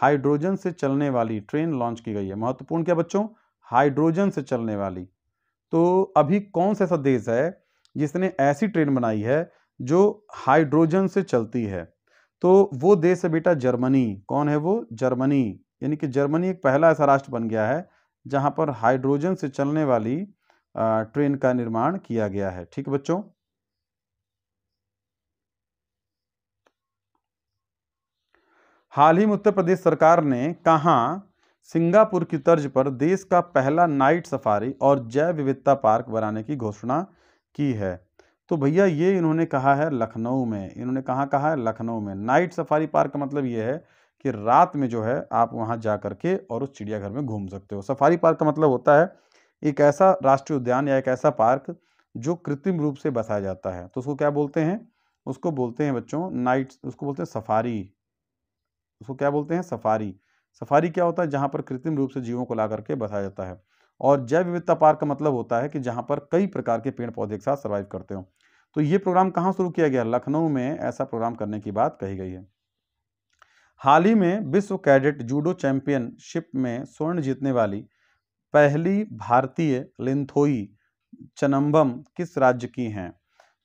हाइड्रोजन से चलने वाली ट्रेन लॉन्च की गई है महत्वपूर्ण क्या बच्चों हाइड्रोजन से चलने वाली तो अभी कौन सा ऐसा देश है जिसने ऐसी ट्रेन बनाई है जो हाइड्रोजन से चलती है तो वो देश है बेटा जर्मनी कौन है वो जर्मनी यानी कि जर्मनी एक पहला ऐसा राष्ट्र बन गया है जहाँ पर हाइड्रोजन से चलने वाली ट्रेन का निर्माण किया गया है ठीक बच्चों हाल ही में उत्तर प्रदेश सरकार ने कहाँ सिंगापुर की तर्ज पर देश का पहला नाइट सफारी और जैव विविधता पार्क बनाने की घोषणा की है तो भैया ये इन्होंने कहा है लखनऊ में इन्होंने कहाँ कहा है लखनऊ में नाइट सफारी पार्क का मतलब ये है कि रात में जो है आप वहाँ जा कर के और उस चिड़ियाघर में घूम सकते हो सफारी पार्क का मतलब होता है एक ऐसा राष्ट्रीय उद्यान या एक ऐसा पार्क जो कृत्रिम रूप से बसाया जाता है तो उसको क्या बोलते हैं उसको बोलते हैं बच्चों नाइट उसको बोलते हैं सफारी उसको क्या बोलते हैं सफारी सफारी क्या होता है जहाँ पर कृत्रिम रूप से जीवों को ला करके बसाया जाता है और जैव विविधता पार्क का मतलब होता है कि जहाँ पर कई प्रकार के पेड़ पौधे के साथ सर्वाइव करते हो तो ये प्रोग्राम कहाँ शुरू किया गया लखनऊ में ऐसा प्रोग्राम करने की बात कही गई है हाल ही में विश्व कैडेट जूडो चैंपियनशिप में स्वर्ण जीतने वाली पहली भारतीय लिंथोई चनम्बम किस राज्य की हैं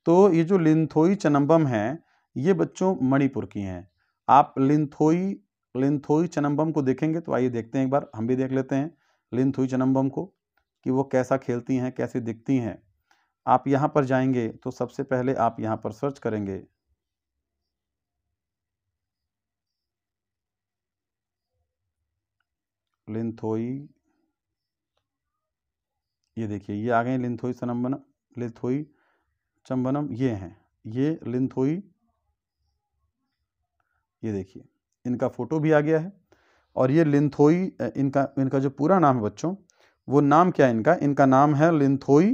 तो ये जो लिंथोई चनम्बम हैं ये बच्चों मणिपुर की हैं आप लिंथोई लिंथोई चनम्बम को देखेंगे तो आइए देखते हैं एक बार हम भी देख लेते हैं लिंथोई चनम्बम को कि वो कैसा खेलती हैं कैसे दिखती हैं आप यहाँ पर जाएंगे तो सबसे पहले आप यहाँ पर सर्च करेंगे लिंथोई ये देखिए ये आ गए लिंथोई चनम्बन लिथोई चंबनम ये हैं ये लिंथोई ये देखिए इनका फ़ोटो भी आ गया है और ये लिंथोई इनका इनका जो पूरा नाम है बच्चों वो नाम क्या है इनका इनका नाम है लिंथोई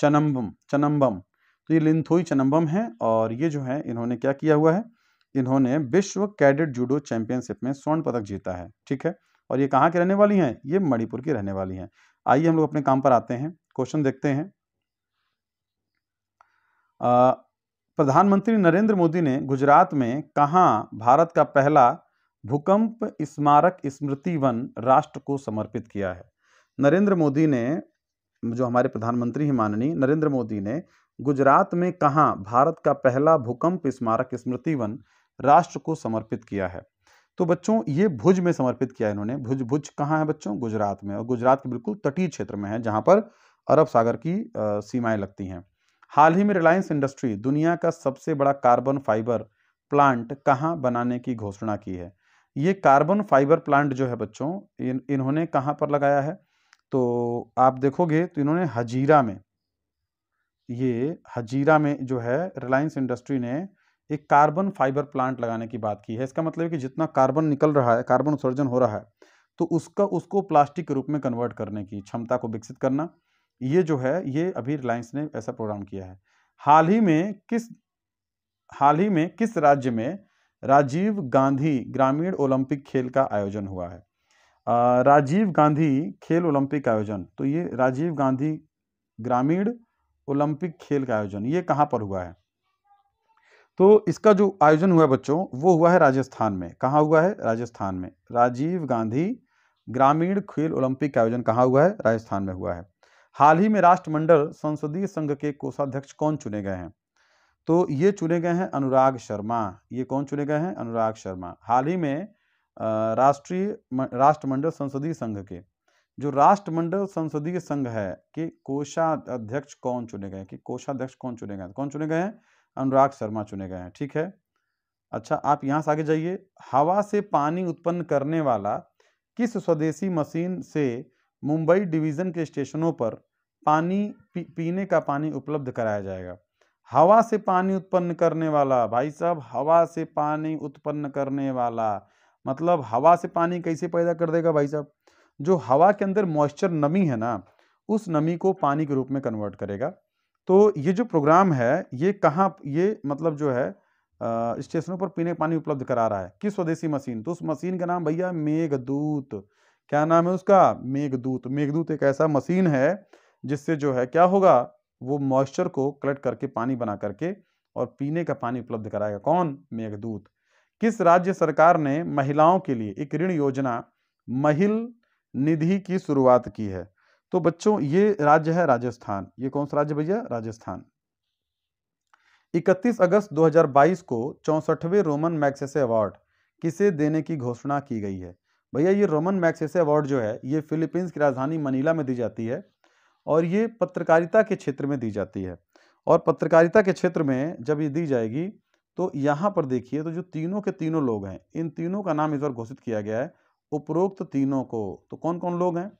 चनम्बम चनम्बम तो ये लिंथोई चनम्बम है और ये जो है इन्होंने क्या किया हुआ है इन्होंने विश्व कैडेट जूडो चैंपियनशिप में स्वर्ण पदक जीता है ठीक है और ये कहाँ की रहने वाली हैं ये मणिपुर की रहने वाली हैं आइए हम लोग अपने काम पर आते हैं क्वेश्चन देखते हैं प्रधानमंत्री नरेंद्र मोदी ने गुजरात में कहाँ भारत का पहला भूकंप स्मारक स्मृति वन राष्ट्र को समर्पित किया है नरेंद्र मोदी ने जो हमारे प्रधानमंत्री हैं माननीय नरेंद्र मोदी ने गुजरात में कहाँ भारत का पहला भूकंप स्मारक स्मृति वन राष्ट्र को समर्पित किया है तो बच्चों ये भुज में समर्पित किया है इन्होंने भुज भुज कहाँ है बच्चों गुजरात में और गुजरात के बिल्कुल तटीय क्षेत्र में है जहाँ पर अरब सागर की सीमाएं लगती हैं हाल ही में रिलायंस इंडस्ट्री दुनिया का सबसे बड़ा कार्बन फाइबर प्लांट कहाँ बनाने की घोषणा की है ये कार्बन फाइबर प्लांट जो है बच्चों इन इन्होंने कहाँ पर लगाया है तो आप देखोगे तो इन्होंने हजीरा में ये हजीरा में जो है रिलायंस इंडस्ट्री ने एक कार्बन फाइबर प्लांट लगाने की बात की है इसका मतलब है कि जितना कार्बन निकल रहा है कार्बन उत्सर्जन हो रहा है तो उसका उसको प्लास्टिक के रूप में कन्वर्ट करने की क्षमता को विकसित करना ये जो है ये अभी रिलायंस ने ऐसा प्रोग्राम किया है हाल ही में किस हाल ही में किस राज्य में राजीव गांधी ग्रामीण ओलंपिक खेल का आयोजन हुआ है आ, राजीव गांधी खेल ओलंपिक आयोजन तो ये राजीव गांधी ग्रामीण ओलंपिक खेल का आयोजन ये कहाँ पर हुआ है तो इसका जो आयोजन हुआ बच्चों वो हुआ है राजस्थान में कहाँ हुआ है राजस्थान में राजीव गांधी ग्रामीण खेल ओलंपिक का आयोजन कहाँ हुआ है राजस्थान में हुआ है हाल ही में राष्ट्रमंडल संसदीय संघ के कोषाध्यक्ष कौन चुने गए हैं तो ये चुने गए हैं अनुराग शर्मा ये कौन चुने गए हैं अनुराग शर्मा हाल ही में राष्ट्रीय राष्ट्रमंडल संसदीय संघ के जो राष्ट्रमंडल संसदीय संघ है कि कोषाध्यक्ष कौन चुने गए कि कोषाध्यक्ष कौन चुने गए कौन चुने गए हैं अनुराग शर्मा चुने गए हैं ठीक है अच्छा आप यहाँ से आगे जाइए हवा से पानी उत्पन्न करने वाला किस स्वदेशी मशीन से मुंबई डिवीज़न के स्टेशनों पर पानी पी, पीने का पानी उपलब्ध कराया जाएगा हवा से पानी उत्पन्न करने वाला भाई साहब हवा से पानी उत्पन्न करने वाला मतलब हवा से पानी कैसे पैदा कर देगा भाई साहब जो हवा के अंदर मॉइस्चर नमी है ना उस नमी को पानी के रूप में कन्वर्ट करेगा तो ये जो प्रोग्राम है ये कहाँ ये मतलब जो है स्टेशनों पर पीने पानी उपलब्ध करा रहा है किस स्वदेशी मशीन तो उस मशीन का नाम भैया मेघदूत क्या नाम है उसका मेघदूत मेघदूत एक ऐसा मशीन है जिससे जो है क्या होगा वो मॉइस्चर को कलेक्ट करके पानी बना करके और पीने का पानी उपलब्ध कराएगा कौन मेघदूत किस राज्य सरकार ने महिलाओं के लिए एक ऋण योजना महिल निधि की शुरुआत की है तो बच्चों ये राज्य है राजस्थान ये कौन सा राज्य भैया राजस्थान 31 अगस्त 2022 को चौसठवें रोमन मैक्सेसे अवार्ड किसे देने की घोषणा की गई है भैया ये रोमन मैक्सेसे अवार्ड जो है ये फिलीपींस की राजधानी मनीला में दी जाती है और ये पत्रकारिता के क्षेत्र में दी जाती है और पत्रकारिता के क्षेत्र में जब ये दी जाएगी तो यहाँ पर देखिए तो जो तीनों के तीनों लोग हैं इन तीनों का नाम इस बार घोषित किया गया है उपरोक्त तीनों को तो कौन कौन लोग हैं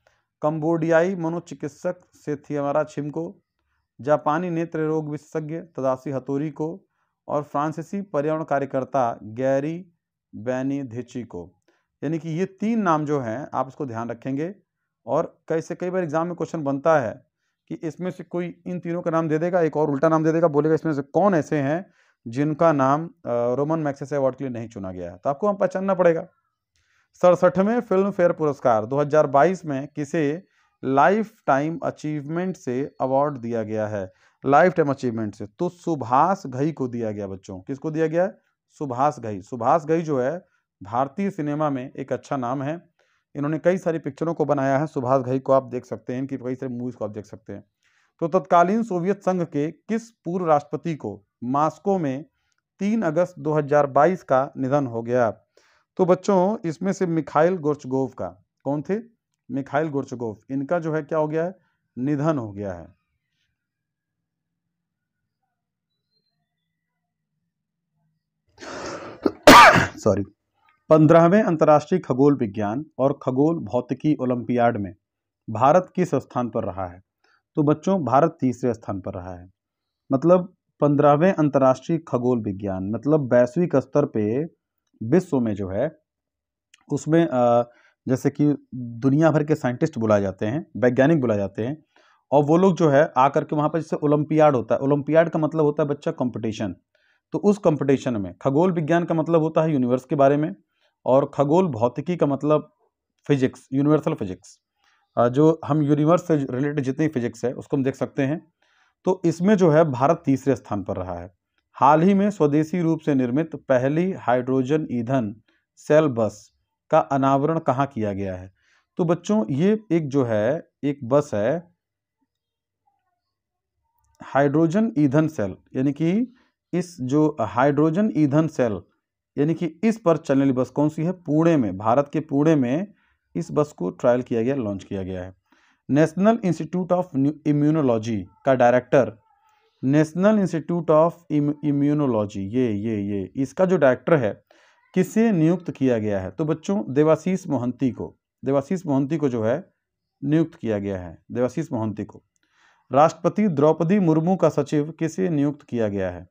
कम्बोडियाई मनोचिकित्सक सेथियमारा छिम को जापानी नेत्र रोग विशेषज्ञ तदासी हतोरी को और फ्रांसीसी पर्यावरण कार्यकर्ता गैरी बैनी धिची को यानी कि ये तीन नाम जो हैं आप इसको ध्यान रखेंगे और कैसे कई बार एग्जाम में क्वेश्चन बनता है कि इसमें से कोई इन तीनों का नाम दे देगा एक और उल्टा नाम दे देगा बोलेगा इसमें से कौन ऐसे हैं जिनका नाम रोमन मैक्सेस अवार्ड के लिए नहीं चुना गया है तो आपको हम पहचानना पड़ेगा सड़सठवें फिल्म फेयर पुरस्कार 2022 में किसे लाइफ टाइम अचीवमेंट से अवार्ड दिया गया है लाइफ टाइम अचीवमेंट से तो सुभाष घई को दिया गया बच्चों किसको दिया गया सुभाष घई सुभाष घई जो है भारतीय सिनेमा में एक अच्छा नाम है इन्होंने कई सारी पिक्चरों को बनाया है सुभाष घई को आप देख सकते हैं इनकी कई सारी मूवीज़ को आप देख सकते हैं तो तत्कालीन सोवियत संघ के किस पूर्व राष्ट्रपति को मास्को में 3 अगस्त 2022 का निधन हो गया तो बच्चों इसमें से मिखाइल गोर्चगोव का कौन थे मिखाइल गोर्चगोव इनका जो है क्या हो गया है निधन हो गया है सॉरी पंद्रहवें अंतर्राष्ट्रीय खगोल विज्ञान और खगोल भौतिकी ओलंपियाड में भारत किस स्थान पर रहा है तो बच्चों भारत तीसरे स्थान पर रहा है मतलब पंद्रहवें अंतर्राष्ट्रीय खगोल विज्ञान मतलब वैश्विक स्तर पे विश्व में जो है उसमें जैसे कि दुनिया भर के साइंटिस्ट बुलाए जाते हैं वैज्ञानिक बुलाए जाते हैं और वो लोग जो है आकर के वहाँ पर जैसे ओलंपियाड होता है ओलंपियाड का मतलब होता है बच्चा कंपटीशन तो उस कंपटीशन में खगोल विज्ञान का मतलब होता है यूनिवर्स के बारे में और खगोल भौतिकी का मतलब फिजिक्स यूनिवर्सल फिजिक्स जो हम यूनिवर्स से रिलेटेड जितनी फिजिक्स है उसको हम देख सकते हैं तो इसमें जो है भारत तीसरे स्थान पर रहा है हाल ही में स्वदेशी रूप से निर्मित पहली हाइड्रोजन ईंधन सेल बस का अनावरण कहाँ किया गया है तो बच्चों ये एक जो है एक बस है हाइड्रोजन ईंधन सेल यानी कि इस जो हाइड्रोजन ईंधन सेल यानी कि इस पर चलने वाली बस कौन सी है पुणे में भारत के पुणे में इस बस को ट्रायल किया गया लॉन्च किया गया है नेशनल इंस्टीट्यूट ऑफ इम्यूनोलॉजी का director National Institute of Immunology ये ये ये इसका जो डायरेक्टर है किसे नियुक्त किया गया है तो बच्चों देवाशीष मोहंती को देवाशीष मोहंती को जो है नियुक्त किया गया है देवाशीष मोहंती को राष्ट्रपति द्रौपदी मुर्मू का सचिव किसे नियुक्त किया गया है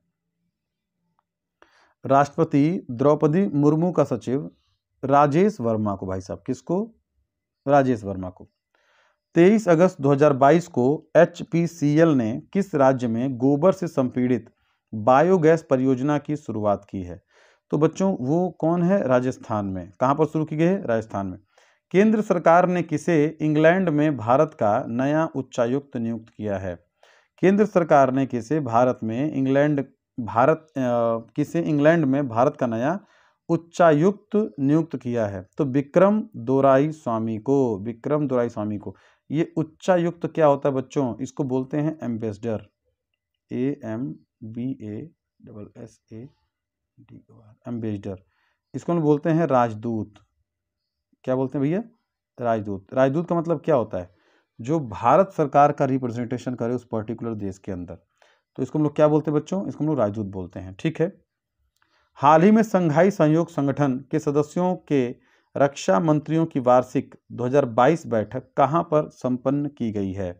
राष्ट्रपति द्रौपदी मुर्मू का सचिव राजेश वर्मा को भाई साहब किसको राजेश वर्मा को 23 अगस्त 2022 को एच ने किस राज्य में गोबर से संपीड़ित बायोगैस परियोजना की शुरुआत की है तो बच्चों वो कौन है राजस्थान में कहाँ पर शुरू की गई है राजस्थान में केंद्र सरकार ने किसे इंग्लैंड में भारत का नया उच्चायुक्त नियुक्त किया है केंद्र सरकार ने किसे भारत में इंग्लैंड भारत किसे इंग्लैंड में भारत का नया उच्चायुक्त नियुक्त किया है तो विक्रम दोराई स्वामी को विक्रम दोराई स्वामी को ये उच्चायुक्त क्या होता है बच्चों इसको बोलते हैं ambassador A M B A double S A D O R ambassador इसको हम बोलते हैं राजदूत क्या बोलते हैं भैया राजदूत राजदूत का मतलब क्या होता है जो भारत सरकार का रिप्रेजेंटेशन करे उस पर्टिकुलर देश के अंदर तो इसको हम लोग क्या बोलते हैं बच्चों इसको हम लोग राजदूत बोलते हैं ठीक है हाल ही में संघाई संयोग संगठन के सदस्यों के रक्षा मंत्रियों की वार्षिक 2022 बैठक कहाँ पर संपन्न की गई है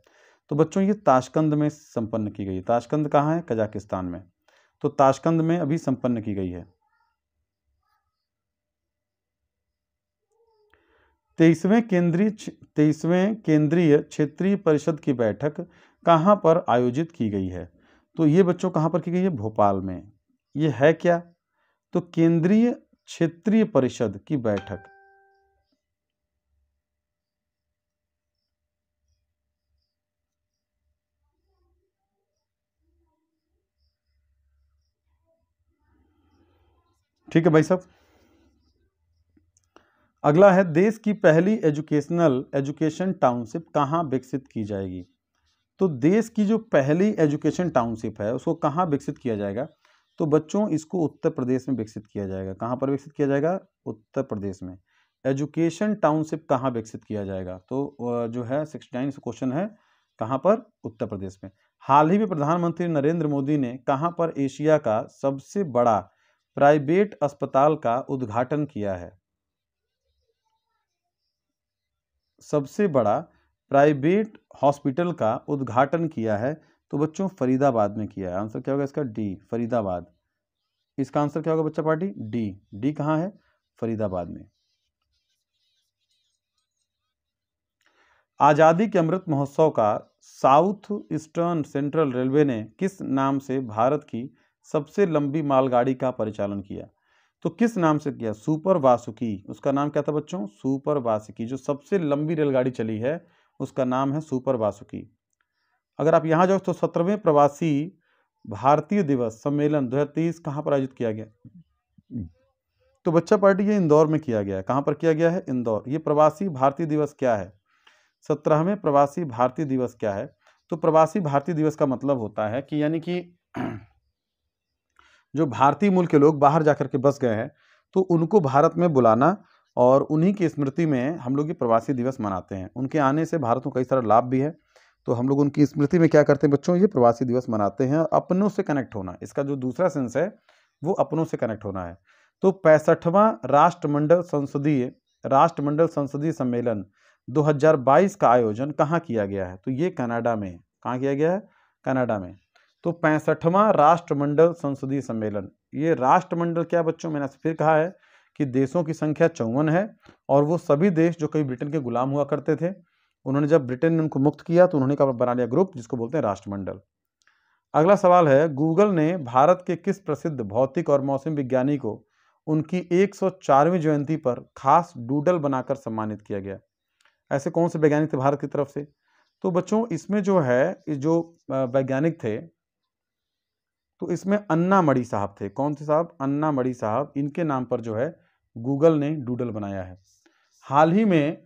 तो बच्चों ये ताशकंद में संपन्न की गई है ताशकंद कहाँ है कजाकिस्तान में तो ताशकंद में अभी संपन्न की गई है तेईसवें केंद्रीय तेईसवें केंद्रीय क्षेत्रीय परिषद की बैठक कहाँ पर आयोजित की गई है तो ये बच्चों कहाँ पर की गई है भोपाल में ये है क्या तो केंद्रीय क्षेत्रीय परिषद की बैठक ठीक है भाई साहब अगला है देश की पहली एजुकेशनल एजुकेशन टाउनशिप कहां विकसित की जाएगी तो देश की जो पहली एजुकेशन टाउनशिप है उसको कहाँ विकसित किया जाएगा तो बच्चों इसको उत्तर प्रदेश में विकसित किया जाएगा कहाँ पर विकसित किया जाएगा उत्तर प्रदेश में एजुकेशन टाउनशिप कहाँ विकसित किया जाएगा तो जो है सिक्सटी नाइन क्वेश्चन है कहाँ पर उत्तर प्रदेश में हाल ही में प्रधानमंत्री नरेंद्र मोदी ने कहाँ पर एशिया का सबसे बड़ा प्राइवेट अस्पताल का उद्घाटन किया है सबसे बड़ा प्राइवेट हॉस्पिटल का उद्घाटन किया है तो बच्चों फरीदाबाद में किया है आंसर क्या होगा इसका डी फरीदाबाद इसका आंसर क्या होगा बच्चा पार्टी डी डी कहाँ है फरीदाबाद में आज़ादी के अमृत महोत्सव का साउथ ईस्टर्न सेंट्रल रेलवे ने किस नाम से भारत की सबसे लंबी मालगाड़ी का परिचालन किया तो किस नाम से किया सुपर वासुकी उसका नाम क्या था बच्चों सुपर वासुकी जो सबसे लंबी रेलगाड़ी चली है उसका नाम है सुपर वासुकी अगर आप यहाँ जाओ तो सत्रहवें प्रवासी भारतीय दिवस सम्मेलन दो हज़ार तेईस कहाँ पर आयोजित किया गया तो बच्चा पार्टी ये इंदौर में किया गया है कहाँ पर किया गया है इंदौर ये प्रवासी भारतीय दिवस क्या है सत्रहवें प्रवासी भारतीय दिवस क्या है तो प्रवासी भारतीय दिवस का मतलब होता है कि यानी कि जो भारतीय मूल के लोग बाहर जाकर के बस गए हैं तो उनको भारत में बुलाना और उन्हीं की स्मृति में हम लोग ये प्रवासी दिवस मनाते हैं उनके आने से भारत को कई सारा लाभ भी है तो हम लोग उनकी स्मृति में क्या करते हैं बच्चों ये प्रवासी दिवस मनाते हैं अपनों से कनेक्ट होना इसका जो दूसरा सेंस है वो अपनों से कनेक्ट होना है तो पैंसठवां राष्ट्रमंडल संसदीय राष्ट्रमंडल संसदीय सम्मेलन 2022 का आयोजन कहाँ किया गया है तो ये कनाडा में कहाँ किया गया है कनाडा में तो पैंसठवां राष्ट्रमंडल संसदीय सम्मेलन ये राष्ट्रमंडल क्या बच्चों मैंने फिर कहा है कि देशों की संख्या चौवन है और वो सभी देश जो कभी ब्रिटेन के गुलाम हुआ करते थे उन्होंने जब ब्रिटेन ने उनको मुक्त किया तो उन्होंने बना लिया ग्रुप जिसको बोलते हैं राष्ट्रमंडल अगला सवाल है गूगल ने भारत के किस प्रसिद्ध भौतिक और मौसम विज्ञानी को उनकी 104वीं जयंती पर खास डूडल बनाकर सम्मानित किया गया ऐसे कौन से वैज्ञानिक थे भारत की तरफ से तो बच्चों इसमें जो है जो वैज्ञानिक थे तो इसमें अन्ना मणि साहब थे कौन से साहब अन्ना मड़ी साहब इनके नाम पर जो है गूगल ने डूडल बनाया है हाल ही में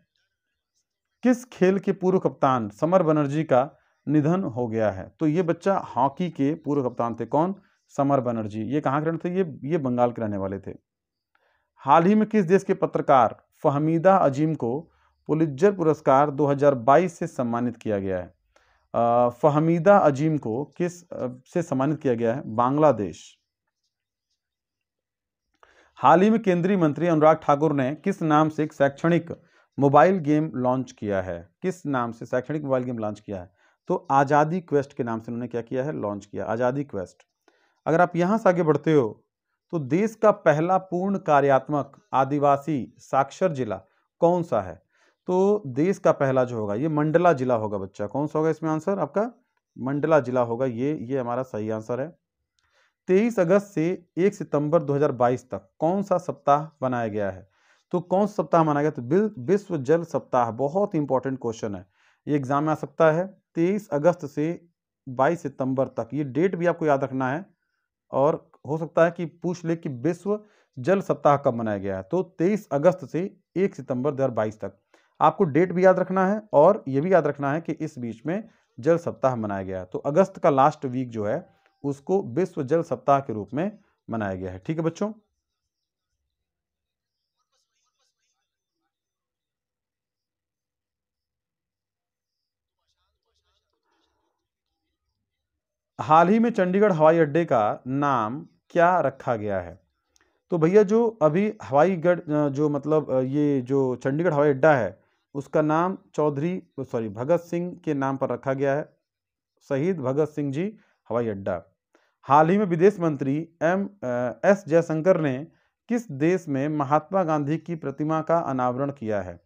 किस खेल के पूर्व कप्तान समर बनर्जी का निधन हो गया है तो ये बच्चा हॉकी के पूर्व कप्तान थे कौन समर बनर्जी ये कहाँ के रहने थे ये ये बंगाल के रहने वाले थे हाल ही में किस देश के पत्रकार फहमीदा अजीम को पुलिज्जर पुरस्कार 2022 से सम्मानित किया गया है फहमीदा अजीम को किस से सम्मानित किया गया है बांग्लादेश हाल ही में केंद्रीय मंत्री अनुराग ठाकुर ने किस नाम से एक शैक्षणिक मोबाइल गेम लॉन्च किया है किस नाम से शैक्षणिक मोबाइल गेम लॉन्च किया है तो आज़ादी क्वेस्ट के नाम से उन्होंने क्या किया है लॉन्च किया आज़ादी क्वेस्ट अगर आप यहाँ से आगे बढ़ते हो तो देश का पहला पूर्ण कार्यात्मक आदिवासी साक्षर जिला कौन सा है तो देश का पहला जो होगा ये मंडला जिला होगा बच्चा कौन सा होगा इसमें आंसर आपका मंडला जिला होगा ये ये हमारा सही आंसर है तेईस अगस्त से एक सितंबर 2022 तक कौन सा सप्ताह बनाया गया है तो कौन सा सप्ताह मनाया गया तो विश्व जल सप्ताह बहुत इंपॉर्टेंट क्वेश्चन है ये एग्जाम में आ सकता है तेईस अगस्त से बाईस सितंबर तक ये डेट भी आपको याद रखना है और हो सकता है कि पूछ ले कि विश्व जल सप्ताह कब मनाया गया है तो तेईस अगस्त से एक सितंबर दो तक आपको डेट भी याद रखना है और ये भी याद रखना है कि इस बीच में जल सप्ताह मनाया गया है तो अगस्त का लास्ट वीक जो है उसको विश्व जल सप्ताह के रूप में मनाया गया है ठीक है बच्चों हाल ही में चंडीगढ़ हवाई अड्डे का नाम क्या रखा गया है तो भैया जो अभी हवाई गढ़ जो मतलब ये जो चंडीगढ़ हवाई अड्डा है उसका नाम चौधरी सॉरी भगत सिंह के नाम पर रखा गया है शहीद भगत सिंह जी हवाई अड्डा हाल ही में विदेश मंत्री एम एस जयशंकर ने किस देश में महात्मा गांधी की प्रतिमा का अनावरण किया है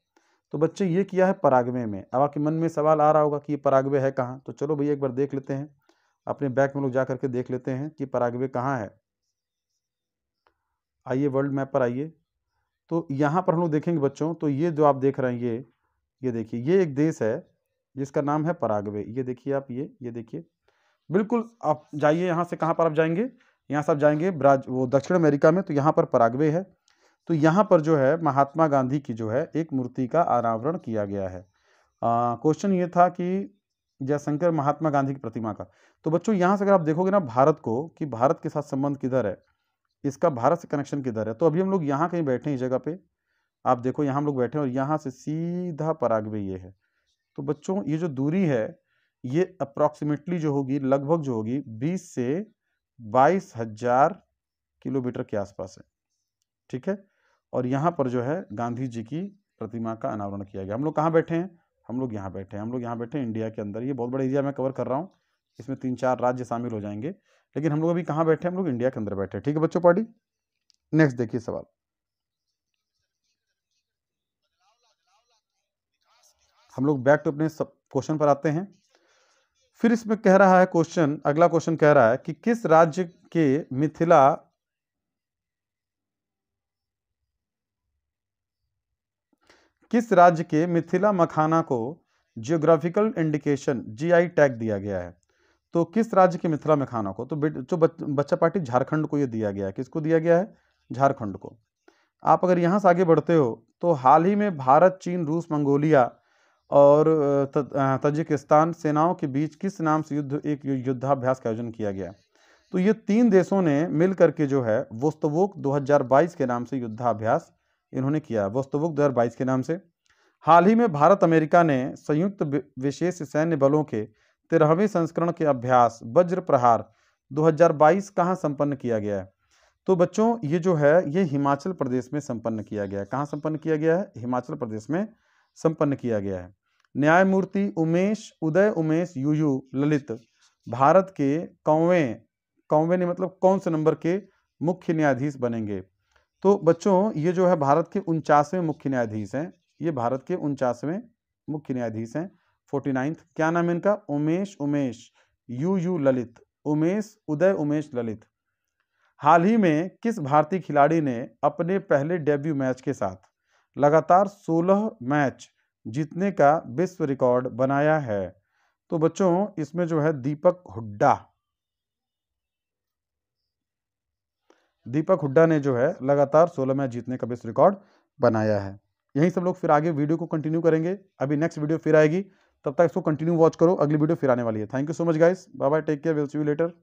तो बच्चे ये किया है पराग्वे में अब आपके मन में सवाल आ रहा होगा कि ये पराग्वे है कहाँ तो चलो भैया एक बार देख लेते हैं अपने बैग में लोग जा करके देख लेते हैं कि पराग्वे कहाँ है आइए वर्ल्ड मैप पर आइए तो यहाँ पर हम लोग देखेंगे बच्चों तो ये जो आप देख रहे हैं ये ये देखिए ये एक देश है जिसका नाम है पराग्वे ये देखिए आप ये ये देखिए बिल्कुल आप जाइए यहाँ से कहाँ पर आप जाएंगे यहाँ से आप जाएंगे ब्राज वो दक्षिण अमेरिका में तो यहाँ पर परागवे है तो यहाँ पर जो है महात्मा गांधी की जो है एक मूर्ति का अनावरण किया गया है क्वेश्चन ये था कि जयशंकर महात्मा गांधी की प्रतिमा का तो बच्चों यहाँ से अगर आप देखोगे ना भारत को कि भारत के साथ संबंध किधर है इसका भारत से कनेक्शन किधर है तो अभी हम लोग यहाँ कहीं बैठे हैं इस जगह पे आप देखो यहाँ हम लोग बैठे हैं और यहाँ से सीधा पराग्वे ये है तो बच्चों ये जो दूरी है ये अप्रॉक्सीमेटली जो होगी लगभग जो होगी बीस से बाईस हजार किलोमीटर के आसपास है ठीक है और यहाँ पर जो है गांधी जी की प्रतिमा का अनावरण किया गया हम लोग कहाँ बैठे हैं हम लोग यहाँ बैठे हैं हम लोग यहाँ बैठे हैं इंडिया के अंदर ये बहुत बड़ा एरिया मैं कवर कर रहा हूँ इसमें तीन चार राज्य शामिल हो जाएंगे लेकिन हम लोग अभी कहाँ बैठे हम लोग इंडिया के अंदर बैठे ठीक है बच्चों पार्टी नेक्स्ट देखिए सवाल हम लोग बैक टू अपने क्वेश्चन पर आते हैं फिर इसमें कह रहा है क्वेश्चन अगला क्वेश्चन कह रहा है कि किस राज्य के मिथिला किस राज्य के मिथिला मखाना को जियोग्राफिकल इंडिकेशन जीआई टैग दिया गया है तो किस राज्य के मिथिला मखाना को तो जो बच्चा पार्टी झारखंड को यह दिया गया है किसको दिया गया है झारखंड को आप अगर यहां से आगे बढ़ते हो तो हाल ही में भारत चीन रूस मंगोलिया और तजिकिस्तान सेनाओं के बीच किस नाम से युद्ध एक युद्धाभ्यास का आयोजन किया गया तो ये तीन देशों ने मिल करके जो है वोस्तवोक 2022 के नाम से युद्धाभ्यास इन्होंने किया वोस्तवोक 2022 के नाम से हाल ही में भारत अमेरिका ने संयुक्त विशेष सैन्य बलों के तेरहवें संस्करण के अभ्यास वज्र प्रहार 2022 कहाँ संपन्न किया गया है तो बच्चों ये जो है ये हिमाचल प्रदेश में संपन्न किया गया है कहाँ संपन्न किया गया है हिमाचल प्रदेश में संपन्न किया गया है न्यायमूर्ति उमेश उदय उमेश यूयू ललित भारत के कौवे कौवे ने मतलब कौन से नंबर के मुख्य न्यायाधीश बनेंगे तो बच्चों ये जो है भारत के उनचासवें मुख्य न्यायाधीश हैं ये भारत के उनचासवें मुख्य न्यायाधीश हैं फोर्टी नाइन्थ क्या नाम है इनका उमेश उमेश यू यू ललित उमेश उदय उमेश ललित हाल ही में किस भारतीय खिलाड़ी ने अपने पहले डेब्यू मैच के साथ लगातार सोलह मैच जीतने का विश्व रिकॉर्ड बनाया है तो बच्चों इसमें जो है दीपक हुड्डा दीपक हुड्डा ने जो है लगातार सोलह मैच जीतने का विश्व रिकॉर्ड बनाया है यहीं सब लोग फिर आगे वीडियो को कंटिन्यू करेंगे अभी नेक्स्ट वीडियो फिर आएगी तब तक इसको कंटिन्यू वॉच करो अगली वीडियो फिर आने वाली है thank you so much guys bye bye take care will see you letter